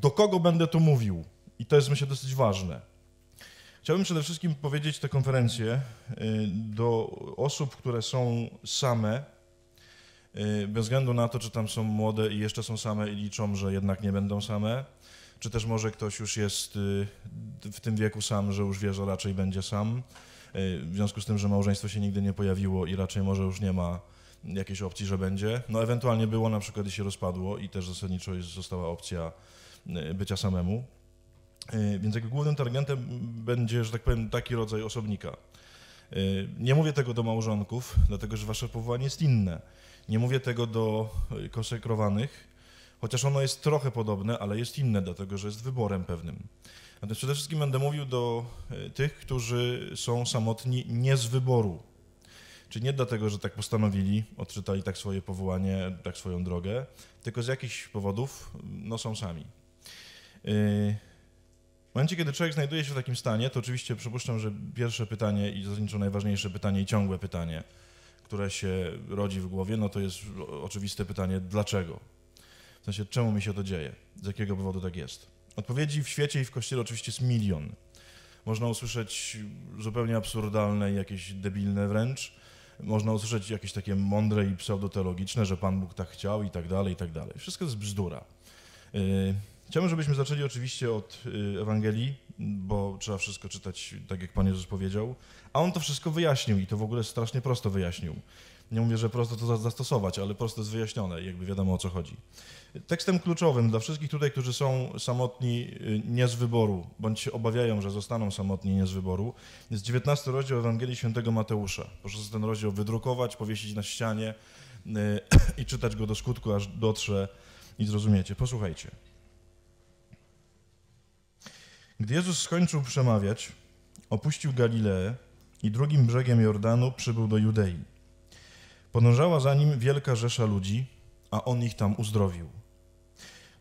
do kogo będę to mówił. I to jest myślę dosyć ważne. Chciałbym przede wszystkim powiedzieć tę konferencję y, do osób, które są same, y, bez względu na to, czy tam są młode i jeszcze są same i liczą, że jednak nie będą same, czy też może ktoś już jest y, w tym wieku sam, że już wie, że raczej będzie sam, w związku z tym, że małżeństwo się nigdy nie pojawiło i raczej może już nie ma jakiejś opcji, że będzie. No ewentualnie było na przykład i się rozpadło i też zasadniczo została opcja e, bycia samemu. E, więc jakby głównym targetem będzie, że tak powiem, taki rodzaj osobnika. E, nie mówię tego do małżonków, dlatego że wasze powołanie jest inne. Nie mówię tego do konsekrowanych, chociaż ono jest trochę podobne, ale jest inne, dlatego że jest wyborem pewnym. Natomiast przede wszystkim będę mówił do tych, którzy są samotni nie z wyboru. Czy nie dlatego, że tak postanowili, odczytali tak swoje powołanie, tak swoją drogę, tylko z jakichś powodów mm, no, są sami. Y, w momencie, kiedy człowiek znajduje się w takim stanie, to oczywiście przypuszczam, że pierwsze pytanie i zasadniczo najważniejsze pytanie i ciągłe pytanie, które się rodzi w głowie, no to jest oczywiste pytanie dlaczego? W sensie, czemu mi się to dzieje? Z jakiego powodu tak jest? Odpowiedzi w świecie i w kościele oczywiście jest milion. Można usłyszeć zupełnie absurdalne, jakieś debilne wręcz, można usłyszeć jakieś takie mądre i pseudoteologiczne, że Pan Bóg tak chciał i tak dalej, i tak dalej. Wszystko jest bzdura. Y, chciałbym, żebyśmy zaczęli oczywiście od y, Ewangelii, bo trzeba wszystko czytać tak, jak Pan Jezus powiedział, a On to wszystko wyjaśnił i to w ogóle strasznie prosto wyjaśnił nie mówię, że prosto to zastosować, ale prosto jest wyjaśnione i jakby wiadomo o co chodzi. Tekstem kluczowym dla wszystkich tutaj, którzy są samotni y, nie z wyboru, bądź się obawiają, że zostaną samotni nie z wyboru, jest 19 rozdział Ewangelii Świętego Mateusza. Proszę ten rozdział wydrukować, powiesić na ścianie y, i czytać go do skutku, aż dotrze i zrozumiecie. Posłuchajcie. Gdy Jezus skończył przemawiać, opuścił Galileę i drugim brzegiem Jordanu przybył do Judei Podążała za nim wielka rzesza ludzi, a on ich tam uzdrowił.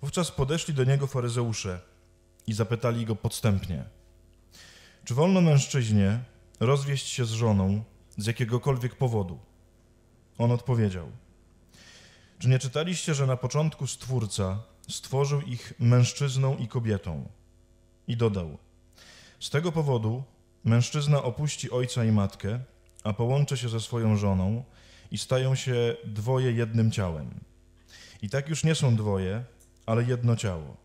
Wówczas podeszli do niego faryzeusze i zapytali go podstępnie: Czy wolno mężczyźnie rozwieść się z żoną z jakiegokolwiek powodu? On odpowiedział: Czy nie czytaliście, że na początku Stwórca stworzył ich mężczyzną i kobietą? I dodał: Z tego powodu mężczyzna opuści ojca i matkę, a połączy się ze swoją żoną i stają się dwoje jednym ciałem. I tak już nie są dwoje, ale jedno ciało.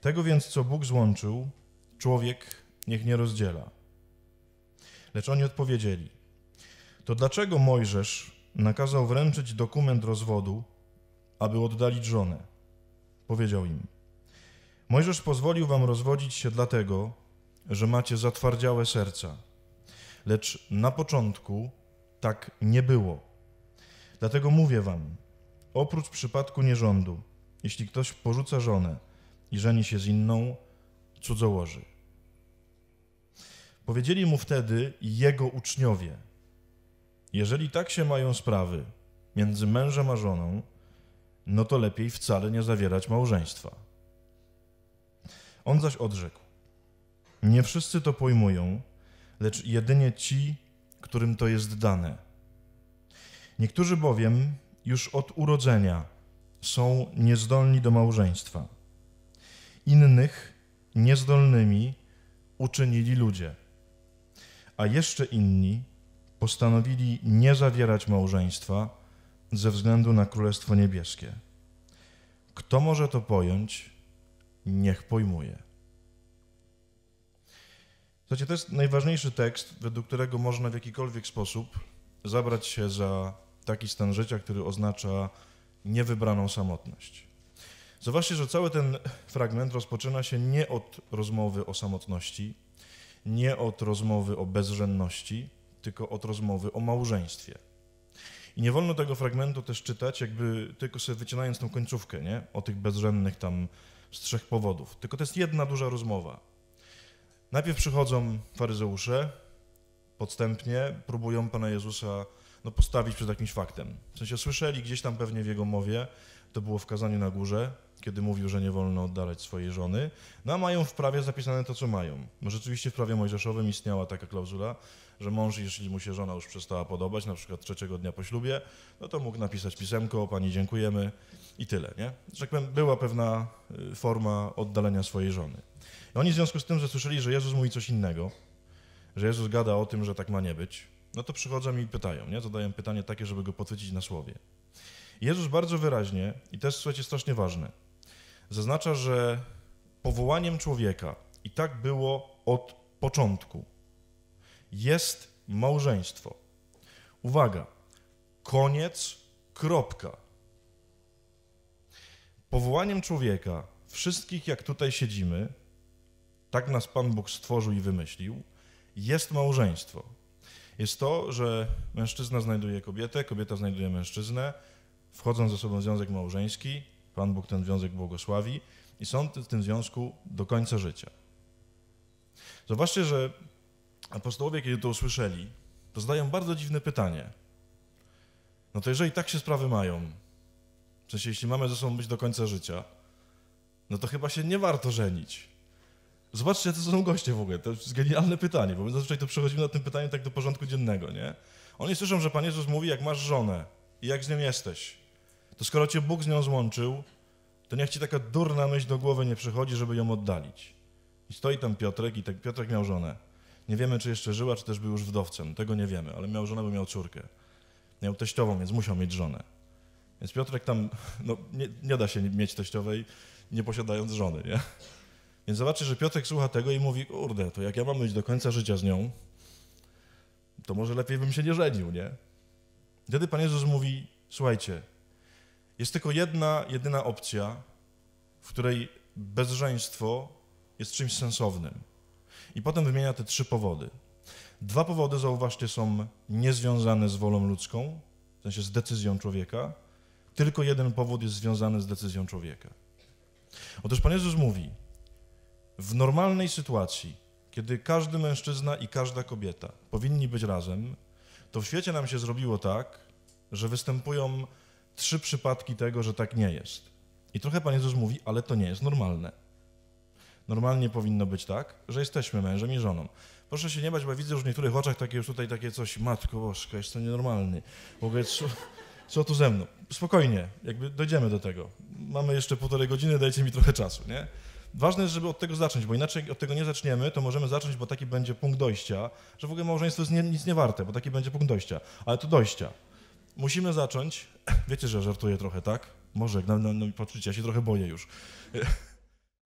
Tego więc, co Bóg złączył, człowiek niech nie rozdziela. Lecz oni odpowiedzieli: To dlaczego Mojżesz nakazał wręczyć dokument rozwodu, aby oddalić żonę? Powiedział im: Mojżesz pozwolił wam rozwodzić się dlatego, że macie zatwardziałe serca. Lecz na początku tak nie było. Dlatego mówię wam, oprócz przypadku nierządu, jeśli ktoś porzuca żonę i żeni się z inną, cudzołoży. Powiedzieli mu wtedy jego uczniowie, jeżeli tak się mają sprawy między mężem a żoną, no to lepiej wcale nie zawierać małżeństwa. On zaś odrzekł: Nie wszyscy to pojmują, lecz jedynie ci, którym to jest dane. Niektórzy bowiem już od urodzenia są niezdolni do małżeństwa. Innych niezdolnymi uczynili ludzie, a jeszcze inni postanowili nie zawierać małżeństwa ze względu na Królestwo Niebieskie. Kto może to pojąć, niech pojmuje. Słuchajcie, to jest najważniejszy tekst, według którego można w jakikolwiek sposób zabrać się za taki stan życia, który oznacza niewybraną samotność. Zobaczcie, że cały ten fragment rozpoczyna się nie od rozmowy o samotności, nie od rozmowy o bezrzędności, tylko od rozmowy o małżeństwie. I nie wolno tego fragmentu też czytać, jakby tylko sobie wycinając tą końcówkę, nie? O tych bezrzędnych tam z trzech powodów. Tylko to jest jedna duża rozmowa Najpierw przychodzą faryzeusze, podstępnie próbują Pana Jezusa no, postawić przed jakimś faktem. W sensie słyszeli gdzieś tam pewnie w Jego mowie, to było w kazaniu na górze, kiedy mówił, że nie wolno oddalać swojej żony, no a mają w prawie zapisane to, co mają. No rzeczywiście w prawie mojżeszowym istniała taka klauzula, że mąż, jeśli mu się żona już przestała podobać, na przykład trzeciego dnia po ślubie, no to mógł napisać pisemko, pani dziękujemy i tyle, nie? tak była pewna y, forma oddalenia swojej żony. I oni w związku z tym, że słyszeli, że Jezus mówi coś innego, że Jezus gada o tym, że tak ma nie być, no to przychodzą i pytają, nie? Zadają pytanie takie, żeby go podchwycić na słowie. Jezus bardzo wyraźnie, i też słuchajcie, strasznie ważne, zaznacza, że powołaniem człowieka, i tak było od początku, jest małżeństwo. Uwaga, koniec, kropka. Powołaniem człowieka, wszystkich jak tutaj siedzimy, tak nas Pan Bóg stworzył i wymyślił, jest małżeństwo. Jest to, że mężczyzna znajduje kobietę, kobieta znajduje mężczyznę, wchodzą ze sobą w związek małżeński, Pan Bóg ten związek błogosławi i są w tym związku do końca życia. Zobaczcie, że apostołowie, kiedy to usłyszeli, to zadają bardzo dziwne pytanie. No to jeżeli tak się sprawy mają, w sensie jeśli mamy ze sobą być do końca życia, no to chyba się nie warto żenić. Zobaczcie, to są goście w ogóle. To jest genialne pytanie, bo my zazwyczaj to przechodzimy na tym pytaniu tak do porządku dziennego, nie? Oni słyszą, że Pan Jezus mówi, jak masz żonę i jak z nią jesteś to skoro cię Bóg z nią złączył, to niech ci taka durna myśl do głowy nie przychodzi, żeby ją oddalić. I stoi tam Piotrek i tak Piotrek miał żonę. Nie wiemy, czy jeszcze żyła, czy też był już wdowcem. Tego nie wiemy, ale miał żonę, bo miał córkę. Miał teściową, więc musiał mieć żonę. Więc Piotrek tam, no nie, nie da się mieć teściowej, nie posiadając żony, nie? Więc zobaczy, że Piotrek słucha tego i mówi, kurde, to jak ja mam być do końca życia z nią, to może lepiej bym się nie żenił, nie? Wtedy Pan Jezus mówi, słuchajcie, jest tylko jedna, jedyna opcja, w której bezżeństwo jest czymś sensownym. I potem wymienia te trzy powody. Dwa powody, zauważcie, są niezwiązane z wolą ludzką, w sensie z decyzją człowieka. Tylko jeden powód jest związany z decyzją człowieka. Otóż Pan Jezus mówi, w normalnej sytuacji, kiedy każdy mężczyzna i każda kobieta powinni być razem, to w świecie nam się zrobiło tak, że występują trzy przypadki tego, że tak nie jest. I trochę Pan Jezus mówi, ale to nie jest normalne. Normalnie powinno być tak, że jesteśmy mężem i żoną. Proszę się nie bać, bo widzę już w niektórych oczach takie już tutaj takie coś, matko jest to nienormalny. Mogę, co, co tu ze mną? Spokojnie, jakby dojdziemy do tego. Mamy jeszcze półtorej godziny, dajcie mi trochę czasu, nie? Ważne jest, żeby od tego zacząć, bo inaczej od tego nie zaczniemy, to możemy zacząć, bo taki będzie punkt dojścia, że w ogóle małżeństwo jest nie, nic nie warte, bo taki będzie punkt dojścia, ale to dojścia musimy zacząć. Wiecie, że żartuję trochę, tak? Może, na, na, na poczucie, ja się trochę boję już.